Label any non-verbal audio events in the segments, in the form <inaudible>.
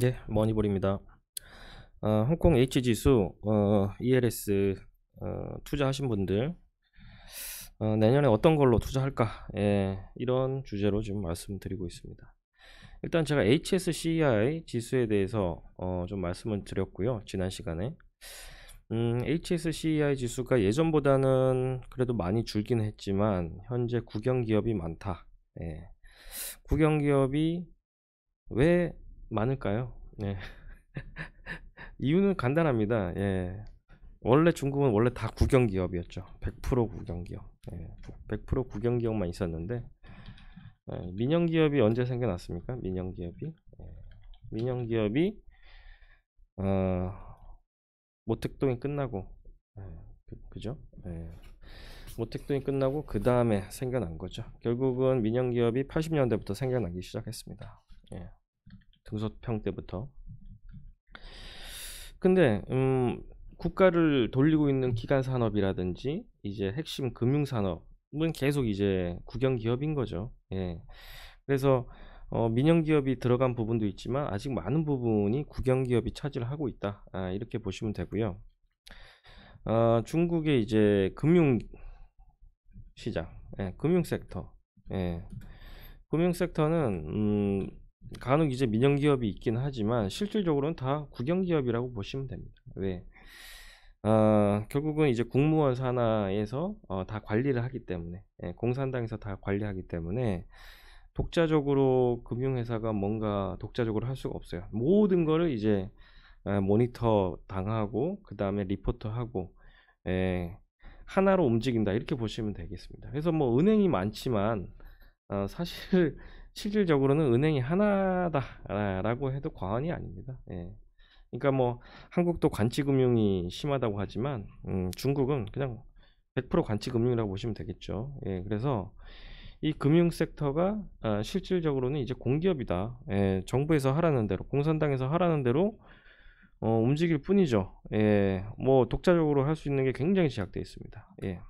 네, 예, 머니볼입니다. 어, 홍콩 H 지수 어, ELS 어, 투자하신 분들 어, 내년에 어떤 걸로 투자할까? 예, 이런 주제로 지금 말씀드리고 있습니다. 일단 제가 HSCI 지수에 대해서 어, 좀 말씀을 드렸고요. 지난 시간에 음, HSCI 지수가 예전보다는 그래도 많이 줄긴 했지만 현재 국영 기업이 많다. 예. 국영 기업이 왜 많을까요? 예. <laughs> 이유는 간단합니다. 예. 원래 중국은 원래 다 국영기업이었죠. 100% 국영기업. 예. 100% 국영기업만 있었는데 예. 민영기업이 언제 생겨났습니까? 민영기업이 예. 민영기업이 어, 모택동이 끝나고 예. 그, 죠 예. 모택동이 끝나고 그 다음에 생겨난 거죠. 결국은 민영기업이 80년대부터 생겨나기 시작했습니다. 예. 등소평 때부터 근데 음, 국가를 돌리고 있는 기간 산업이라든지 이제 핵심 금융 산업은 계속 이제 국영 기업인 거죠. 예. 그래서 어, 민영 기업이 들어간 부분도 있지만 아직 많은 부분이 국영 기업이 차지하고 를 있다. 아, 이렇게 보시면 되고요. 어, 중국의 이제 금융 시장, 예, 금융 섹터, 예. 금융 섹터는 음, 간혹 이제 민영 기업이 있긴 하지만 실질적으로는 다 국영 기업이라고 보시면 됩니다. 왜? 네. 어, 결국은 이제 국무원 산하에서 어, 다 관리를 하기 때문에 예, 공산당에서 다 관리하기 때문에 독자적으로 금융회사가 뭔가 독자적으로 할 수가 없어요. 모든 거를 이제 예, 모니터 당하고 그 다음에 리포트하고 예, 하나로 움직인다 이렇게 보시면 되겠습니다. 그래서 뭐 은행이 많지만 어, 사실 실질적으로는 은행이 하나다라고 해도 과언이 아닙니다. 예. 그러니까 뭐 한국도 관치금융이 심하다고 하지만 음, 중국은 그냥 100% 관치금융이라고 보시면 되겠죠. 예, 그래서 이 금융 섹터가 아, 실질적으로는 이제 공기업이다. 예, 정부에서 하라는 대로, 공산당에서 하라는 대로 어, 움직일 뿐이죠. 예, 뭐 독자적으로 할 수 있는 게 굉장히 제약되어 있습니다. 예.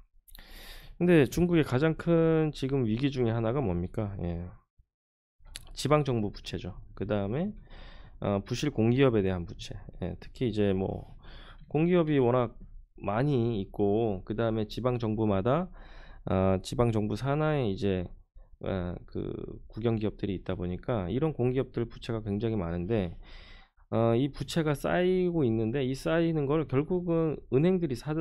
근데 중국의 가장 큰 지금 위기 중에 하나가 뭡니까? 예. 지방 정부 부채죠. 그 다음에 어, 부실 공기업에 대한 부채. 예, 특히 이제 뭐 공기업이 워낙 많이 있고 그 다음에 지방 정부마다 어, 지방 정부 산하에 이제 어, 그 국영 기업들이 있다 보니까 이런 공기업들 부채가 굉장히 많은데 어, 이 부채가 쌓이고 있는데 이 쌓이는 걸 결국은 은행들이 사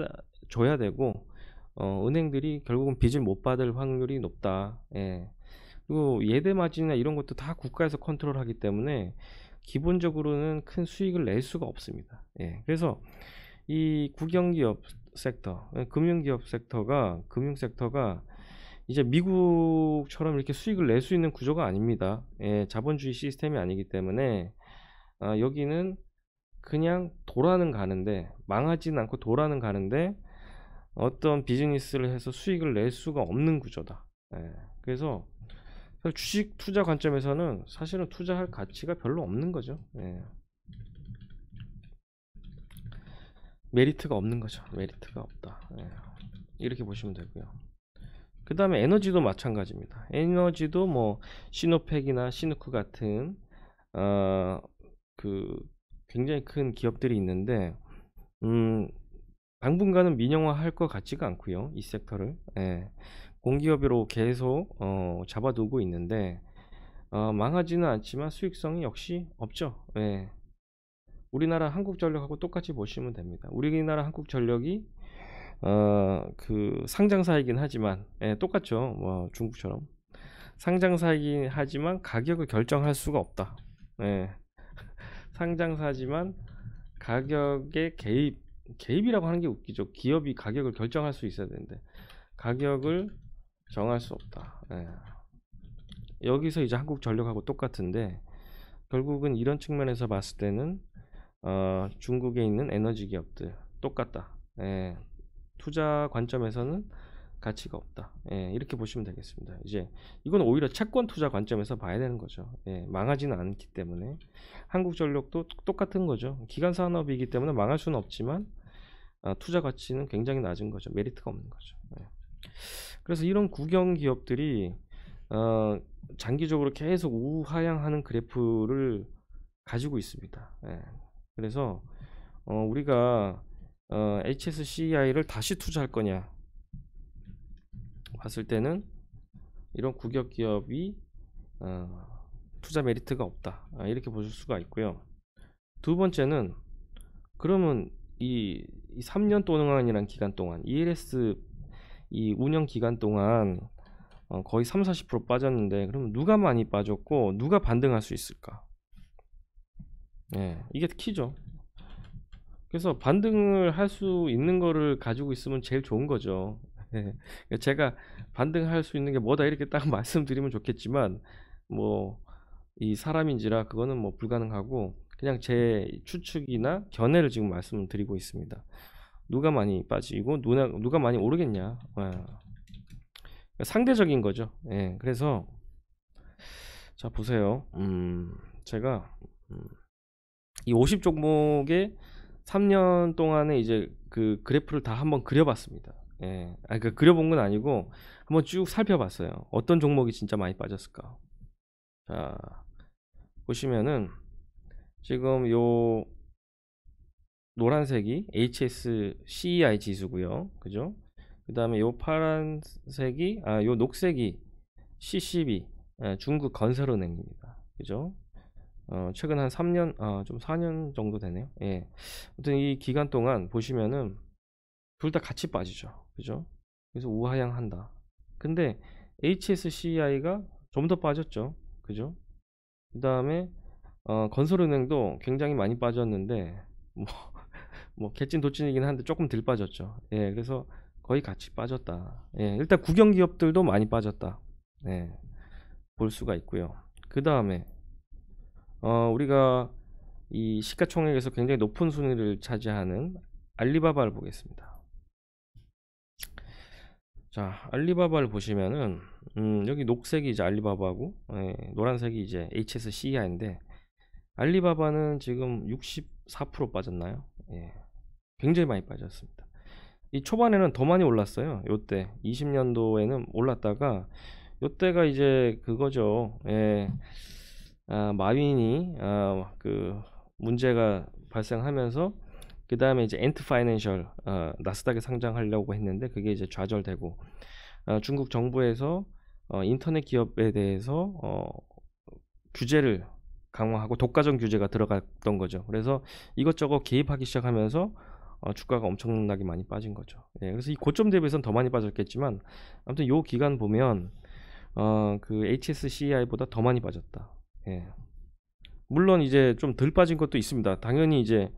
줘야 되고 어, 은행들이 결국은 빚을 못 받을 확률이 높다. 예. 그리고 예대 마진이나 이런 것도 다 국가에서 컨트롤하기 때문에 기본적으로는 큰 수익을 낼 수가 없습니다. 예. 그래서 이 국영기업 섹터, 예, 금융기업 섹터가 금융 섹터가 이제 미국처럼 이렇게 수익을 낼 수 있는 구조가 아닙니다. 예, 자본주의 시스템이 아니기 때문에 아, 여기는 그냥 도라는 가는데 망하지는 않고 도라는 가는데 어떤 비즈니스를 해서 수익을 낼 수가 없는 구조다. 예, 그래서 주식 투자 관점에서는 사실은 투자할 가치가 별로 없는 거죠. 예. 메리트가 없는 거죠. 메리트가 없다. 예. 이렇게 보시면 되고요. 그 다음에 에너지도 마찬가지입니다. 에너지도 뭐 시노팩이나 시누크 같은 어, 그 굉장히 큰 기업들이 있는데 음, 당분간은 민영화할 것 같지가 않고요. 이 섹터를. 예. 공기업으로 계속 어, 잡아두고 있는데 어, 망하지는 않지만 수익성이 역시 없죠. 예. 우리나라 한국전력하고 똑같이 보시면 됩니다. 우리나라 한국전력이 어, 그 상장사이긴 하지만 예, 똑같죠. 뭐 중국처럼 상장사이긴 하지만 가격을 결정할 수가 없다. 예. <laughs> 상장사지만 가격에 개입 개입이라고 하는 게 웃기죠. 기업이 가격을 결정할 수 있어야 되는데 가격을 정할 수 없다. 네. 여기서 이제 한국전력하고 똑같은데 결국은 이런 측면에서 봤을 때는 어, 중국에 있는 에너지 기업들 똑같다. 예, 투자 관점에서는 가치가 없다. 예, 이렇게 보시면 되겠습니다. 이제 이건 오히려 채권 투자 관점에서 봐야 되는 거죠. 예, 망하지는 않기 때문에 한국전력도 똑같은 거죠. 기간 산업이기 때문에 망할 수는 없지만 어, 투자 가치는 굉장히 낮은 거죠. 메리트가 없는 거죠. 예. 그래서 이런 국영 기업들이 어, 장기적으로 계속 우하향하는 그래프를 가지고 있습니다. 예. 그래서 어, 우리가 어, HSCI를 다시 투자할 거냐 봤을 때는 이런 국영 기업이 어, 투자 메리트가 없다 아, 이렇게 보실 수가 있고요. 두 번째는 그러면 이, 이 3년 동안이란 기간 동안 ELS 이 운영 기간 동안 어, 거의 3, 40% 빠졌는데 그럼 누가 많이 빠졌고 누가 반등할 수 있을까? 예, 이게 키죠. 그래서 반등을 할 수 있는 거를 가지고 있으면 제일 좋은 거죠. <laughs> 예, 그러니까 제가 반등할 수 있는 게 뭐다 이렇게 딱 <laughs> 말씀드리면 좋겠지만 뭐 이 사람인지라 그거는 뭐 불가능하고 그냥 제 추측이나 견해를 지금 말씀드리고 있습니다. 누가 많이 빠지고 누나, 누가 많이 오르겠냐 예. 그러니까 상대적인 거죠 예, 그래서 자 보세요 음, 제가 음, 이 50 종목에 3년 동안에 이제 그 그래프를 다 한번 그려봤습니다 예, 아니, 그 그러니까 그려본 건 아니고 한번 쭉 살펴봤어요 어떤 종목이 진짜 많이 빠졌을까 자 보시면은 지금 요 노란색이 HSCI e 지수고요. 그죠? 그 다음에 요 파란색이 아요 녹색이 CCB 아, 중국 건설은행입니다. 그죠? 어, 최근 한 3년 아, 좀 4년 정도 되네요. 예. 아무튼 이 기간 동안 보시면은 둘 다 같이 빠지죠. 그죠? 그래서 우하향한다. 근데 HSCI가 좀 더 빠졌죠. 그죠? 그 다음에 어, 건설은행도 굉장히 많이 빠졌는데 뭐뭐 개찐 도찐이긴 한데 조금 덜 빠졌죠. 예, 그래서 거의 같이 빠졌다. 예, 일단 국영 기업들도 많이 빠졌다. 예, 볼 수가 있고요. 그 다음에 어, 우리가 이 시가총액에서 굉장히 높은 순위를 차지하는 알리바바를 보겠습니다. 자, 알리바바를 보시면은 음, 여기 녹색이 이제 알리바바고 예, 노란색이 이제 HSCI인데 알리바바는 지금 64% 빠졌나요? 예. 굉장히 많이 빠졌습니다. 이 초반에는 더 많이 올랐어요. 요때 20년도에는 올랐다가 요때가 이제 그거죠. 예. 아, 마윈이 아, 그 문제가 발생하면서 그 다음에 이제 엔트 파이낸셜 어, 나스닥에 상장하려고 했는데 그게 이제 좌절되고 어, 중국 정부에서 어, 인터넷 기업에 대해서 어, 규제를 강화하고 독과점 규제가 들어갔던 거죠. 그래서 이것저것 개입하기 시작하면서 어, 주가가 엄청나게 많이 빠진 거죠. 예, 그래서 이 고점 대비해서는 더 많이 빠졌겠지만 아무튼 요 기간 보면 어, 그 HSCI보다 더 많이 빠졌다. 예. 물론 이제 좀 덜 빠진 것도 있습니다. 당연히 이제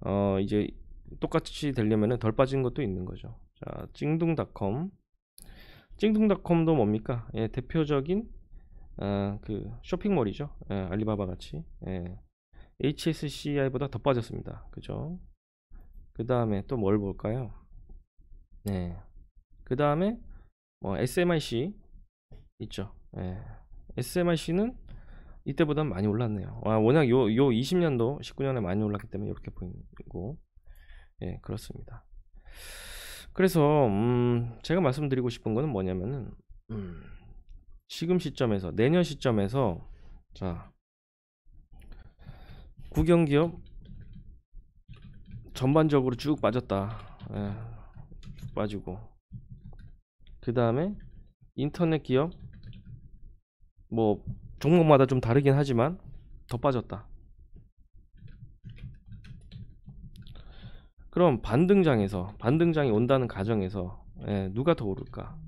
어, 이제 똑같이 되려면덜 빠진 것도 있는 거죠. 자, 찡둥닷컴. 찡둥닷컴도 뭡니까? 예, 대표적인 어, 그 쇼핑몰이죠. 예, 알리바바 같이. 예. HSCI보다 더 빠졌습니다. 그죠? 그 다음에 또 뭘 볼까요? 네. 그 다음에 뭐 어, SMIC 있죠. 네. 예. SMIC는 이때보다 많이 올랐네요. 와, 워낙 요, 요 20년도 19년에 많이 올랐기 때문에 이렇게 보이고 예, 네, 그렇습니다. 그래서 음, 제가 말씀드리고 싶은 거는 뭐냐면은 음, 지금 시점에서 내년 시점에서 자 국영기업 전반적으로 쭉 빠졌다. 예, 쭉 빠지고 그 다음에 인터넷 기업 뭐 종목마다 좀 다르긴 하지만 더 빠졌다. 그럼 반등장에서 반등장이 온다는 가정에서 예, 누가 더 오를까?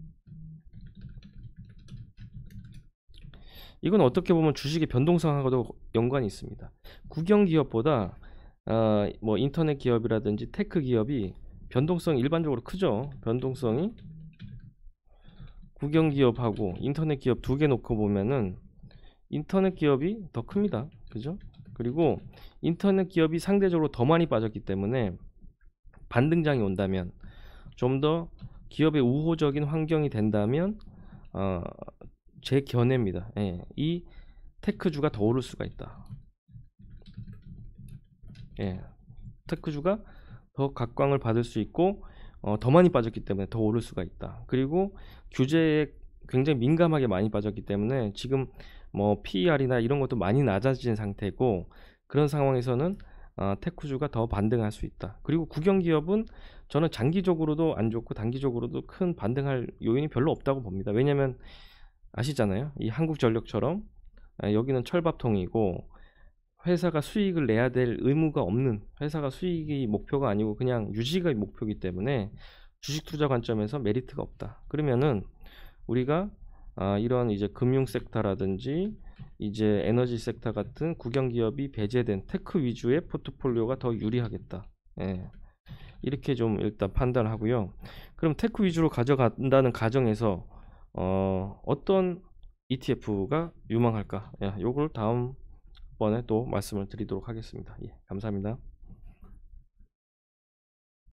이건 어떻게 보면 주식의 변동성하고도 연관이 있습니다. 국영 기업보다 어, 뭐 인터넷 기업이라든지 테크 기업이 변동성이 일반적으로 크죠. 변동성이 국영 기업하고 인터넷 기업 두 개 놓고 보면은 인터넷 기업이 더 큽니다. 그죠? 그리고 인터넷 기업이 상대적으로 더 많이 빠졌기 때문에 반등장이 온다면 좀 더 기업의 우호적인 환경이 된다면 어, 제 견해입니다. 예, 이 테크주가 더 오를 수가 있다. 예, 테크주가 더 각광을 받을 수 있고 어, 더 많이 빠졌기 때문에 더 오를 수가 있다. 그리고 규제에 굉장히 민감하게 많이 빠졌기 때문에 지금 뭐 PER이나 이런 것도 많이 낮아진 상태고 그런 상황에서는 어, 테크주가 더 반등할 수 있다. 그리고 국영 기업은 저는 장기적으로도 안 좋고 단기적으로도 큰 반등할 요인이 별로 없다고 봅니다. 왜냐하면 아시잖아요. 이 한국전력처럼 아, 여기는 철밥통이고 회사가 수익을 내야 될 의무가 없는 회사가 수익이 목표가 아니고 그냥 유지가 목표이기 때문에 주식 투자 관점에서 메리트가 없다. 그러면은 우리가 아, 이런 이제 금융 섹터라든지 이제 에너지 섹터 같은 국영 기업이 배제된 테크 위주의 포트폴리오가 더 유리하겠다. 예. 이렇게 좀 일단 판단하고요. 을 그럼 테크 위주로 가져간다는 가정에서 어, 어떤 ETF가 유망할까? 야, 요걸 다음 번에 또 말씀을 드리도록 하겠습니다. 예, 감사합니다.